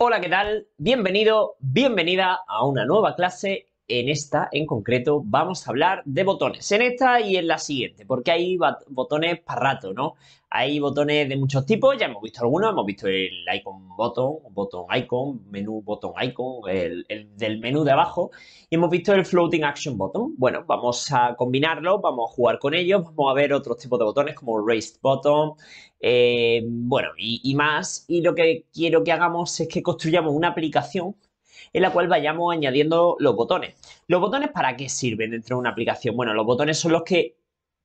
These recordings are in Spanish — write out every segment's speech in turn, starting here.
Hola, ¿qué tal? Bienvenido, bienvenida a una nueva clase en esta en concreto vamos a hablar de botones, en esta y en la siguiente, porque hay botones para rato, ¿no? Hay botones de muchos tipos, ya hemos visto algunos, hemos visto el icon button, botón icon, menú botón icon, el, del menú de abajo, y hemos visto el floating action button. Bueno, vamos a combinarlo, vamos a jugar con ellos, vamos a ver otros tipos de botones como raised button, eh, bueno, y más. Y lo que quiero que hagamos es que construyamos una aplicación en la cual vayamos añadiendo los botones. ¿Los botones para qué sirven dentro de una aplicación? Bueno, los botones son los que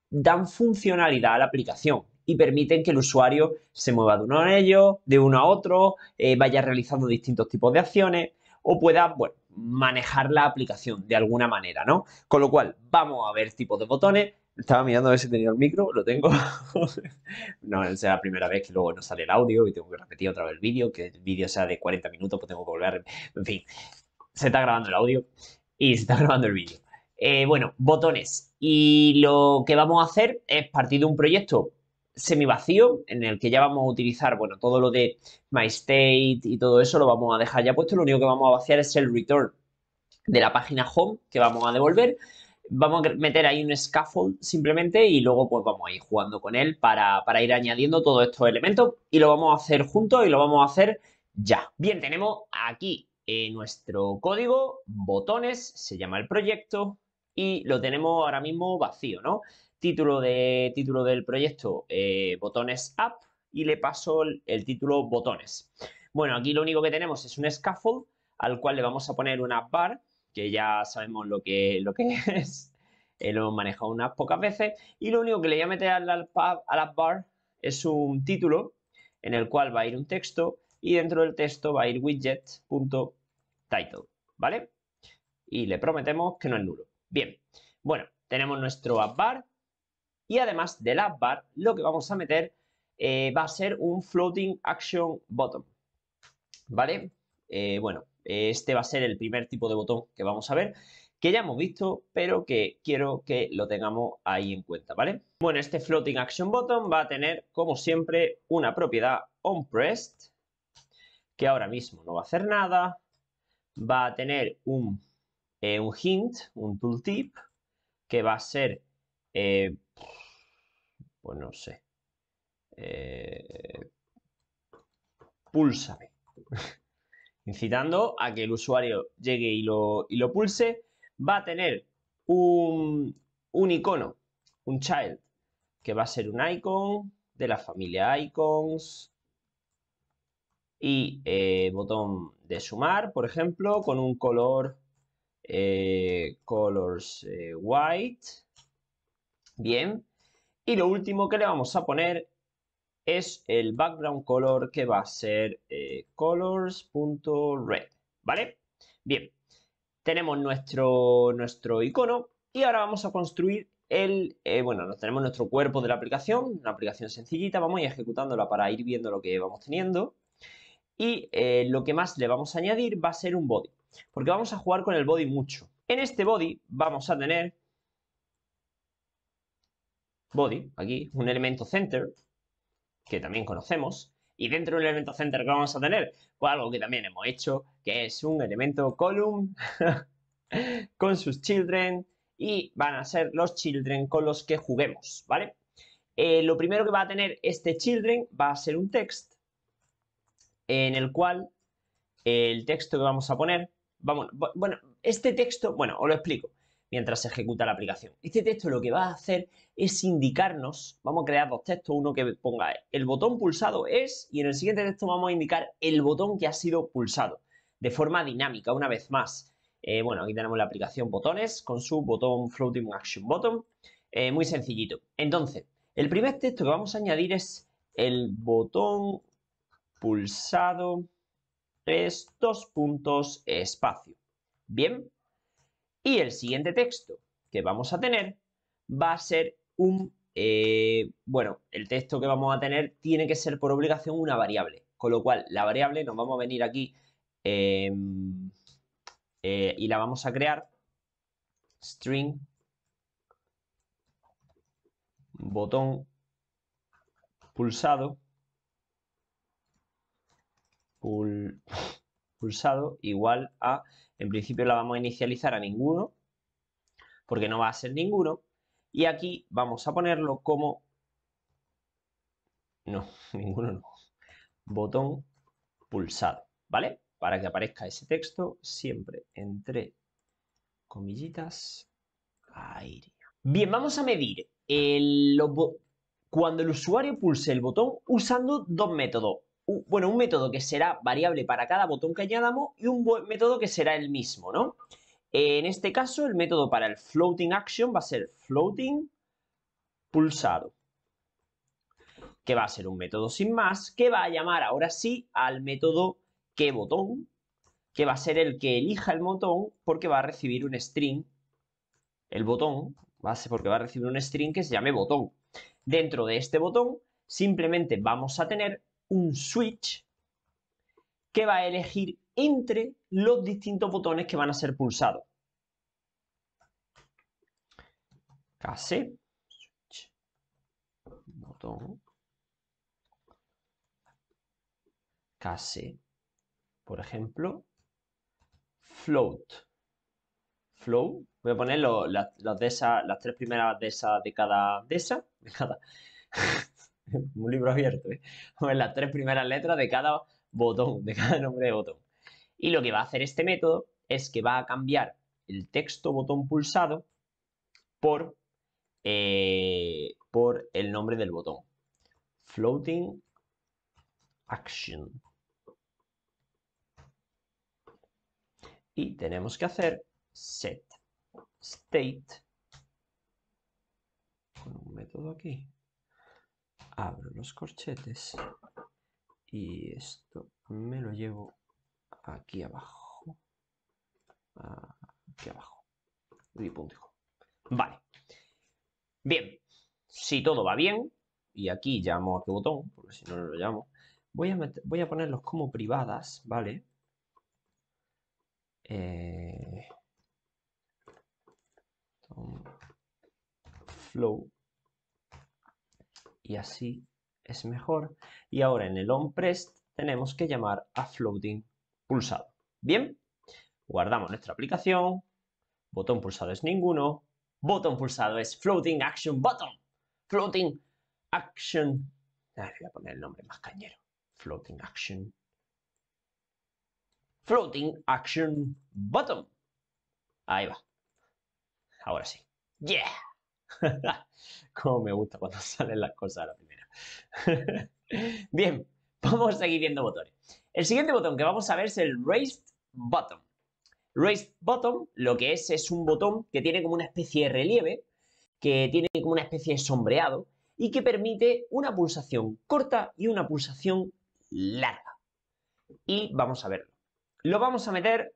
dan funcionalidad a la aplicación y permiten que el usuario se mueva de uno a ellos, de uno a otro, eh, vaya realizando distintos tipos de acciones o pueda, bueno, manejar la aplicación de alguna manera, ¿no? Con lo cual, vamos a ver tipos de botones, estaba mirando a ver si tenía el micro, lo tengo. no, es la primera vez que luego no sale el audio y tengo que repetir otra vez el vídeo, que el vídeo sea de 40 minutos, pues tengo que volver. En fin, se está grabando el audio y se está grabando el vídeo. Eh, bueno, botones. Y lo que vamos a hacer es partir de un proyecto semi vacío, en el que ya vamos a utilizar, bueno, todo lo de MyState y todo eso lo vamos a dejar ya puesto. Lo único que vamos a vaciar es el return de la página home que vamos a devolver. Vamos a meter ahí un scaffold simplemente y luego pues vamos a ir jugando con él para, ir añadiendo todos estos elementos y lo vamos a hacer juntos y lo vamos a hacer ya. Bien, tenemos aquí eh, nuestro código, botones, se llama el proyecto y lo tenemos ahora mismo vacío, ¿no? Título, de, título del proyecto, eh, botones app y le paso el, título botones. Bueno, aquí lo único que tenemos es un scaffold al cual le vamos a poner una bar que ya sabemos lo que, lo que es, eh, lo hemos manejado unas pocas veces, y lo único que le voy a meter al app a bar es un título en el cual va a ir un texto y dentro del texto va a ir widget.title, ¿vale? Y le prometemos que no es nulo. Bien, bueno, tenemos nuestro app bar y además del app bar lo que vamos a meter eh, va a ser un floating action button ¿vale? Eh, bueno, eh, este va a ser el primer tipo de botón que vamos a ver, que ya hemos visto, pero que quiero que lo tengamos ahí en cuenta, ¿vale? Bueno, este floating action button va a tener, como siempre, una propiedad onPressed, que ahora mismo no va a hacer nada, va a tener un, eh, un hint, un tooltip, que va a ser, eh, pues no sé, eh, púlsame incitando a que el usuario llegue y lo, y lo pulse, va a tener un, icono, un child, que va a ser un icon de la familia icons y eh, botón de sumar, por ejemplo, con un color eh, colors eh, white. Bien. Y lo último que le vamos a poner es el background color que va a ser eh, colors.red, ¿vale? Bien, tenemos nuestro, nuestro icono y ahora vamos a construir el, eh, bueno, tenemos nuestro cuerpo de la aplicación, una aplicación sencillita, vamos a ir ejecutándola para ir viendo lo que vamos teniendo. Y eh, lo que más le vamos a añadir va a ser un body, porque vamos a jugar con el body mucho. En este body vamos a tener body, aquí, un elemento center, que también conocemos, y dentro del elemento center que vamos a tener, pues algo que también hemos hecho, que es un elemento column con sus children y van a ser los children con los que juguemos, ¿vale? Eh, lo primero que va a tener este children va a ser un text en el cual el texto que vamos a poner, vamos, bueno, este texto, bueno, os lo explico mientras se ejecuta la aplicación. Este texto lo que va a hacer es indicarnos, vamos a crear dos textos, uno que ponga el botón pulsado es y en el siguiente texto vamos a indicar el botón que ha sido pulsado de forma dinámica, una vez más. Eh, bueno, aquí tenemos la aplicación botones con su botón floating action button, eh, muy sencillito. Entonces, el primer texto que vamos a añadir es el botón pulsado es dos puntos espacio. Bien, y el siguiente texto que vamos a tener va a ser un... Eh, bueno, el texto que vamos a tener tiene que ser por obligación una variable. Con lo cual, la variable nos vamos a venir aquí em, eh, y la vamos a crear string botón pulsado pul pulsado igual a, en principio la vamos a inicializar a ninguno, porque no va a ser ninguno, y aquí vamos a ponerlo como, no, ninguno no, botón pulsado, ¿vale? Para que aparezca ese texto siempre entre comillitas, aire. Bien, vamos a medir el, cuando el usuario pulse el botón usando dos métodos, bueno, un método que será variable para cada botón que añadamos y un método que será el mismo, ¿no? En este caso, el método para el floating action va a ser floating pulsado, que va a ser un método sin más, que va a llamar ahora sí al método que botón, que va a ser el que elija el botón porque va a recibir un string, el botón, va a ser porque va a recibir un string que se llame botón. Dentro de este botón simplemente vamos a tener un switch que va a elegir entre los distintos botones que van a ser pulsados. Case, switch, botón, case, por ejemplo, float, flow, voy a poner las, tres primeras de esas de cada, de esas, de un libro abierto, ¿eh? las tres primeras letras de cada botón, de cada nombre de botón. Y lo que va a hacer este método es que va a cambiar el texto botón pulsado por, eh, por el nombre del botón. Floating Action. Y tenemos que hacer set state con un método aquí abro los corchetes y esto me lo llevo aquí abajo. Aquí abajo. Y punto. Vale. Bien. Si todo va bien, y aquí llamo a qué botón, porque si no, no lo llamo, voy a, voy a ponerlos como privadas, ¿vale? Eh, flow y así es mejor. Y ahora en el onPrest tenemos que llamar a floating pulsado. Bien, guardamos nuestra aplicación, botón pulsado es ninguno, botón pulsado es floating action button, floating action, ah, voy a poner el nombre más cañero, floating action, floating action button, ahí va, ahora sí, yeah. Como me gusta cuando salen las cosas a la primera. Bien, vamos a seguir viendo botones. El siguiente botón que vamos a ver es el Raised Button. Raised Button lo que es es un botón que tiene como una especie de relieve, que tiene como una especie de sombreado y que permite una pulsación corta y una pulsación larga. Y vamos a verlo. Lo vamos a meter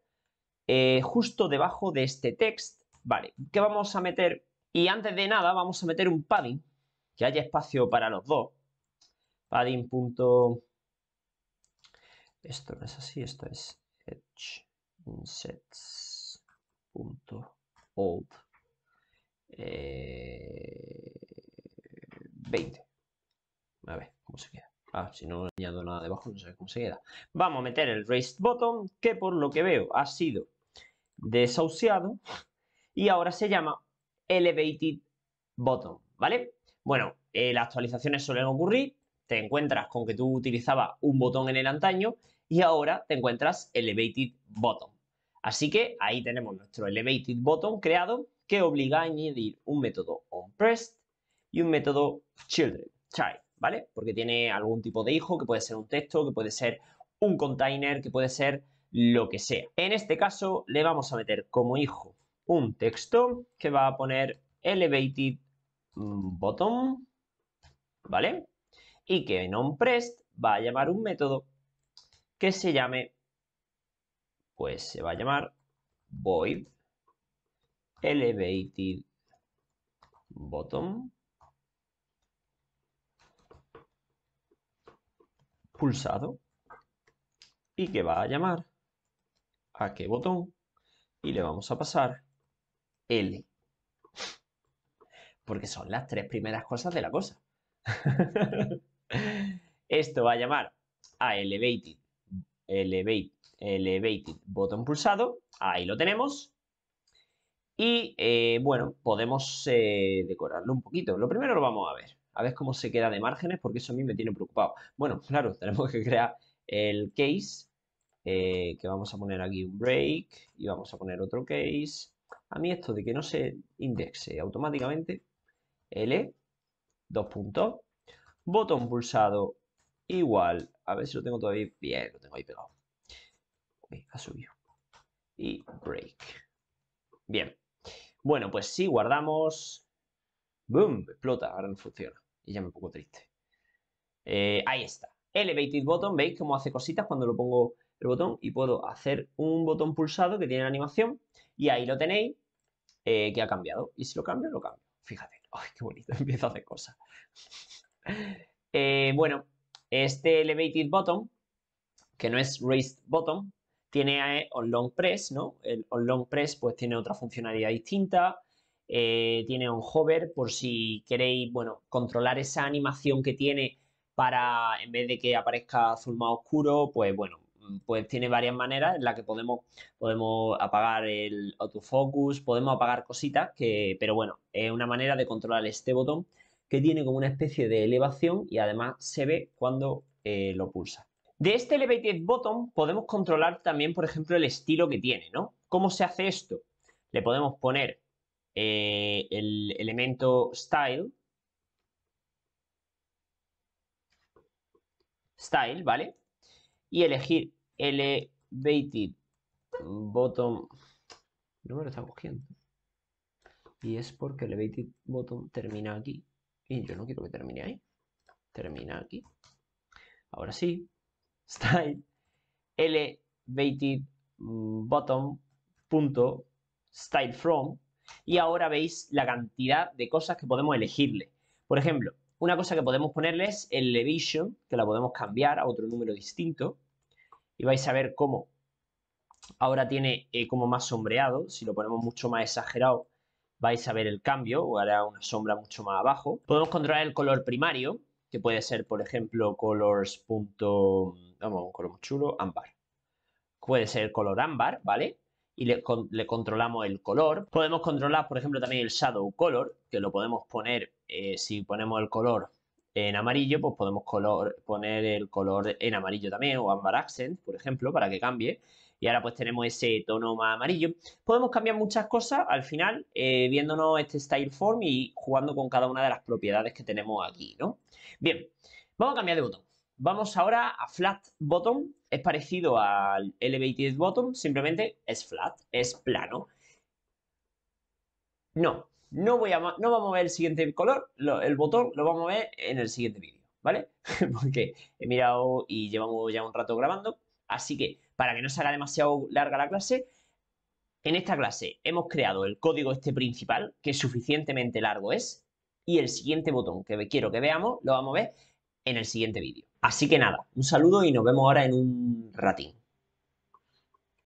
eh, justo debajo de este text. Vale, ¿qué vamos a meter y antes de nada vamos a meter un padding, que haya espacio para los dos. Padding. Esto no es así, esto es edge old 20. Eh, a ver, ¿cómo se queda? Ah, si no añado nada debajo, no sé cómo se queda. Vamos a meter el raised button que por lo que veo ha sido desahuciado y ahora se llama Elevated Button, ¿vale? Bueno, eh, las actualizaciones suelen ocurrir, te encuentras con que tú utilizabas un botón en el antaño y ahora te encuentras Elevated Button. Así que ahí tenemos nuestro Elevated Button creado que obliga a añadir un método onPressed y un método children, child, ¿vale? Porque tiene algún tipo de hijo, que puede ser un texto, que puede ser un container, que puede ser lo que sea. En este caso le vamos a meter como hijo un texto que va a poner elevated mm, bottom, ¿vale? Y que en onPressed va a llamar un método que se llame, pues se va a llamar void elevated bottom pulsado y que va a llamar a qué botón y le vamos a pasar L. Porque son las tres primeras cosas de la cosa. Esto va a llamar a elevated, elevated botón pulsado. Ahí lo tenemos. Y eh, bueno, podemos eh, decorarlo un poquito. Lo primero lo vamos a ver. A ver cómo se queda de márgenes, porque eso a mí me tiene preocupado. Bueno, claro, tenemos que crear el case. Eh, que vamos a poner aquí un break. Y vamos a poner otro case. A mí esto de que no se indexe automáticamente, L, e, dos puntos, botón pulsado igual, a ver si lo tengo todavía bien, lo tengo ahí pegado. ha subido. Y break. Bien. Bueno, pues si guardamos, boom, explota, ahora no funciona. Y ya me pongo triste. Eh, ahí está. Elevated button, ¿veis cómo hace cositas cuando lo pongo el botón y puedo hacer un botón pulsado que tiene la animación y ahí lo tenéis eh, que ha cambiado. Y si lo cambio, lo cambio. Fíjate, ¡ay, qué bonito! Empieza a hacer cosas. Eh, bueno, este Elevated Button, que no es Raised Button, tiene eh, on long press, ¿no? El on long press pues tiene otra funcionalidad distinta, tiene un hover por si queréis, bueno, controlar esa animación que tiene para, en vez de que aparezca azul más oscuro, pues bueno, Mm, pues tiene varias maneras en las que podemos, podemos apagar el autofocus, podemos apagar cositas, que, pero bueno, es una manera de controlar este botón que tiene como una especie de elevación y además se ve cuando eh, lo pulsa. De este Elevated Button podemos controlar también, por ejemplo, el estilo que tiene, ¿no? ¿Cómo se hace esto? Le podemos poner eh, el elemento Style. Style, ¿vale? Y elegir elevated bottom no me lo está cogiendo y es porque elevated bottom termina aquí y yo no quiero que termine ahí termina aquí ahora sí style elevated mm, bottom punto style from y ahora veis la cantidad de cosas que podemos elegirle por ejemplo una cosa que podemos ponerle es elevation que la podemos cambiar a otro número distinto y vais a ver cómo ahora tiene eh, como más sombreado, si lo ponemos mucho más exagerado vais a ver el cambio, o hará una sombra mucho más abajo. Podemos controlar el color primario, que puede ser, por ejemplo, colors. Vamos, un color muy chulo, ámbar. Puede ser color ámbar, ¿vale? Y le, controlamos el color. Podemos controlar, por ejemplo, también el shadow color, que lo podemos poner, eh, si ponemos el color en amarillo, pues podemos color, poner el color en amarillo también o Amber Accent, por ejemplo, para que cambie. Y ahora pues tenemos ese tono más amarillo. Podemos cambiar muchas cosas al final eh, viéndonos este style form y jugando con cada una de las propiedades que tenemos aquí, ¿no? Bien, vamos a cambiar de botón. Vamos ahora a flat bottom. Es parecido al elevated bottom, simplemente es flat, es plano. No, no, voy a, no vamos a ver el siguiente color, el botón lo vamos a ver en el siguiente vídeo, ¿vale? Porque he mirado y llevamos ya un rato grabando. Así que, para que no se haga demasiado larga la clase, en esta clase hemos creado el código este principal, que suficientemente largo es, y el siguiente botón que quiero que veamos lo vamos a ver en el siguiente vídeo. Así que nada, un saludo y nos vemos ahora en un ratín.